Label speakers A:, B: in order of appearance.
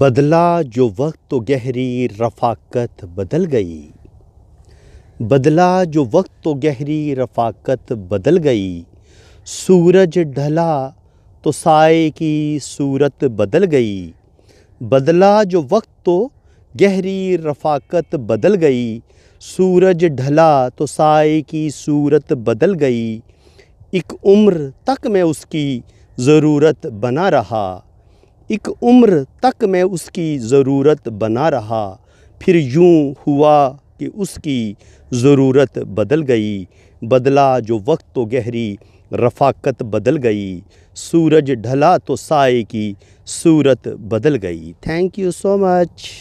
A: बदला जो वक्त तो गहरी रफाकत बदल गई बदला जो वक्त तो गहरी रफाकत बदल गई सूरज ढला तो साए की सूरत बदल गई बदला जो वक्त तो गहरी रफाकत बदल गई सूरज ढला तो साए की सूरत बदल गई एक उम्र तक मैं उसकी ज़रूरत बना रहा एक उम्र तक मैं उसकी ज़रूरत बना रहा फिर यूँ हुआ कि उसकी ज़रूरत बदल गई बदला जो वक्त तो गहरी रफाकत बदल गई सूरज ढला तो साए की सूरत बदल गई थैंक यू सो मच